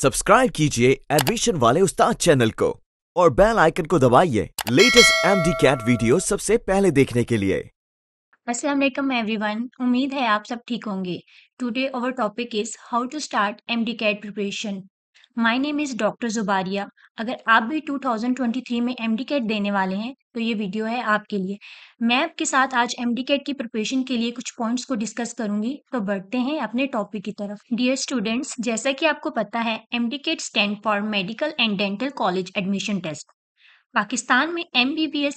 subscribe कीजिए admission वाले उस्ताद चैनल को और बेल आइकन को दबाइए latest M D CAT video सबसे पहले देखने के लिए वालेकुम एवरीवन उम्मीद है आप सब ठीक होंगे today our topic is how to start MD CAT preparation my name is doctor Zubaria अगर आप भी 2023 में एम कैट देने वाले हैं तो ये वीडियो है आपके लिए मैं आपके साथ आज एम कैट की प्रिपरेशन के लिए कुछ पॉइंट्स को डिस्कस करूंगी तो बढ़ते हैं अपने टॉपिक की तरफ डियर स्टूडेंट्स जैसा कि आपको पता है M D CAT stand for medical and dental college admission test Pakistan में एम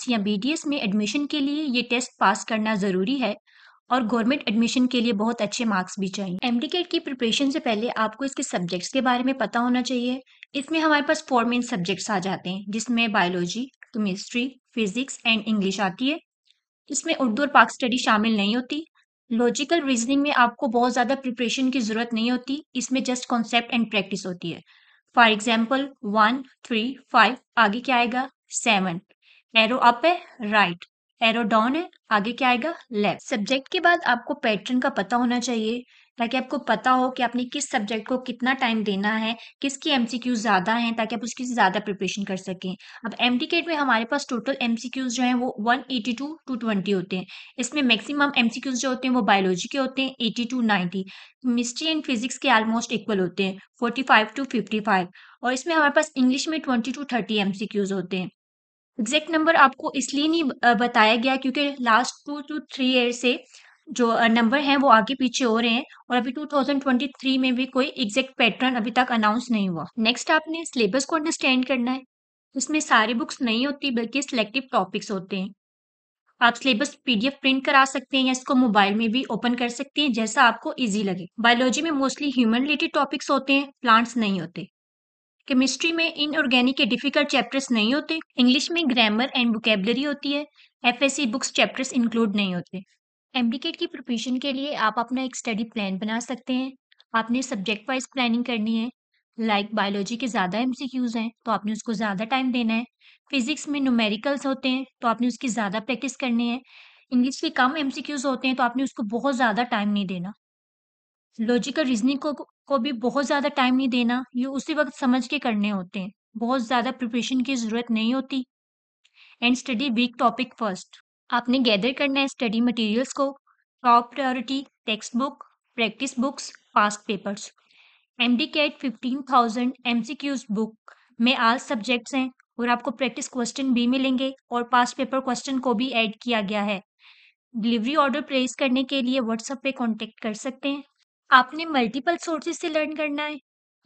या बी में एडमिशन के लिए ये टेस्ट पास करना ज़रूरी है और गवर्नमेंट एडमिशन के लिए बहुत अच्छे मार्क्स भी चाहिए एमडीकेट की प्रिपरेशन से पहले आपको इसके सब्जेक्ट्स के बारे में पता होना चाहिए इसमें हमारे पास फोर मेन सब्जेक्ट्स आ जाते हैं जिसमें biology chemistry physics and English आती है इसमें उर्दू और पाक स्टडी शामिल नहीं होती लॉजिकल रीजनिंग में आपको बहुत ज़्यादा प्रिपरेशन की ज़रूरत नहीं होती इसमें जस्ट कॉन्सेप्ट एंड प्रैक्टिस होती है for example one three five आगे क्या आएगा सेवन एरो अप है राइट एरोडॉन है आगे क्या आएगा लेफ्ट सब्जेक्ट के बाद आपको पैटर्न का पता होना चाहिए ताकि आपको पता हो कि आपने किस सब्जेक्ट को कितना टाइम देना है किसकी एमसीक्यू ज़्यादा हैं ताकि आप उसकी ज़्यादा प्रिपरेशन कर सकें अब एम में हमारे पास टोटल एमसीक्यूज जो हैं वो 182 टू 220 होते हैं इसमें मैक्सिमम एमसीक्यूज जो होते हैं वो बायोलॉजी के होते हैं 80 टू 90 मिस्ट्री एंड फिजिक्स के ऑलमोस्ट इक्वल होते हैं फोर्टी टू फिफ्टी और इसमें हमारे पास इंग्लिश में ट्वेंटी टू थर्टी एमसीक्यूज होते हैं एग्जैक्ट नंबर आपको इसलिए नहीं बताया गया क्योंकि last two two three year से जो नंबर हैं वो आगे पीछे हो रहे हैं और अभी 2023 में भी कोई एग्जैक्ट पैटर्न अभी तक अनाउंस नहीं हुआ नेक्स्ट आपने सिलेबस को अंडरस्टैंड करना है इसमें सारी बुक्स नहीं होती बल्कि सिलेक्टिव टॉपिक्स होते हैं आप सिलेबस पीडीएफ प्रिंट करा सकते हैं या इसको मोबाइल में भी ओपन कर सकते हैं जैसा आपको इजी लगे बायोलॉजी में मोस्टली ह्यूमन रिलेटेड टॉपिक्स होते हैं प्लांट्स नहीं होते केमिस्ट्री में इनऑर्गेनिक के डिफिकल्ट चैप्टर्स नहीं होते इंग्लिश में ग्रामर एंड वोकेबलरी होती है सी बुक्स चैप्टर्स इंक्लूड नहीं होते एम्बिकेट की प्रिपरेशन के लिए आप अपना एक स्टडी प्लान बना सकते हैं आपने सब्जेक्ट वाइज प्लानिंग करनी है लाइक like बायोलॉजी के ज़्यादा एम हैं तो आपने उसको ज़्यादा टाइम देना है फिजिक्स में नोमेरिकल्स होते हैं तो आपने उसकी ज़्यादा प्रैक्टिस करनी है इंग्लिश के कम एम होते हैं तो आपने उसको बहुत ज़्यादा टाइम नहीं देना लॉजिकल रीजनिंग को को भी बहुत ज़्यादा टाइम नहीं देना ये उसी वक्त समझ के करने होते हैं बहुत ज़्यादा प्रिपरेशन की ज़रूरत नहीं होती and study week topic first आपने गैदर करना है स्टडी मटेरियल्स को top priority text book practice books past papers M D CAT fifteen thousand M C Qs book में आल सब्जेक्ट्स हैं और आपको प्रैक्टिस क्वेश्चन भी मिलेंगे और पास्ट पेपर क्वेश्चन को भी ऐड किया गया है डिलीवरी ऑर्डर प्लेस करने के लिए व्हाट्सएप पे कांटेक्ट कर सकते हैं आपने मल्टीपल सोर्सेज से लर्न करना है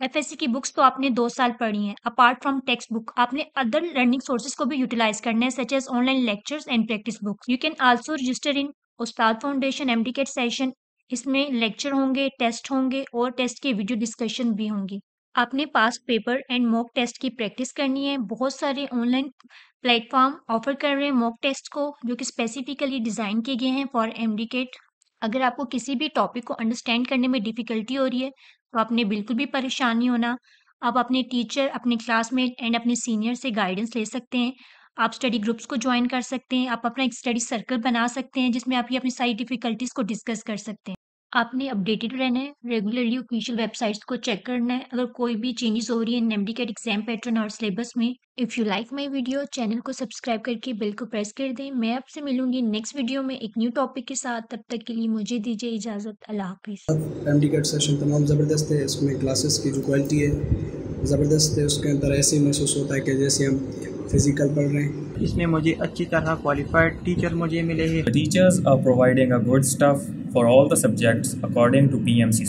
एफ की बुक्स तो आपने दो साल पढ़ी हैं अपार्ट फ्रॉम टेक्स्ट बुक आपने अदर लर्निंग सोर्सेज को भी यूटिलाइज करना है such as online lectures and practice books you can also register in Ustad Foundation MDCAT session इसमें लेक्चर होंगे टेस्ट होंगे और टेस्ट के वीडियो डिस्कशन भी होंगे आपने past paper and mock test की प्रैक्टिस करनी है बहुत सारे ऑनलाइन प्लेटफॉर्म ऑफर कर रहे हैं मॉक टेस्ट को जो कि स्पेसिफिकली डिज़ाइन किए गए हैं फॉर एमडीकेट अगर आपको किसी भी टॉपिक को अंडरस्टैंड करने में डिफ़िकल्टी हो रही है तो आपने बिल्कुल भी परेशान नहीं होना आप अपने टीचर अपने क्लासमेट एंड अपने सीनियर से गाइडेंस ले सकते हैं आप स्टडी ग्रुप्स को ज्वाइन कर सकते हैं आप अपना एक स्टडी सर्कल बना सकते हैं जिसमें आप ये अपनी सारी डिफ़िकल्टीज़ को डिस्कस कर सकते हैं आपने अपडेटेड रहना है रेगुलरली ऑफिशियल वेबसाइट्स को चेक करना है अगर कोई भी चेंजेस हो रही है नेमडी कैट एग्जाम पैटर्न और सिलेबस में if you like my video channel को सब्सक्राइब करके बिल को प्रेस कर दें मैं आपसे मिलूंगी नेक्स्ट वीडियो में एक न्यू टॉपिक के साथ तब तक के लिए मुझे दीजिए इजाज़त अल्लाह हाफिज़ एम डी कैट सेशन तमाम ज़बरदस्त है उसमें क्लासेस की जो क्वालिटी है ज़बरदस्त है उसके अंदर ऐसे महसूस होता है कि जैसे हम फिजिकल पढ़ रहे हैं इसमें मुझे अच्छी तरह क्वालिफाइड टीचर मुझे मिले हैं teachers are providing a good stuff for all the subjects according to PMC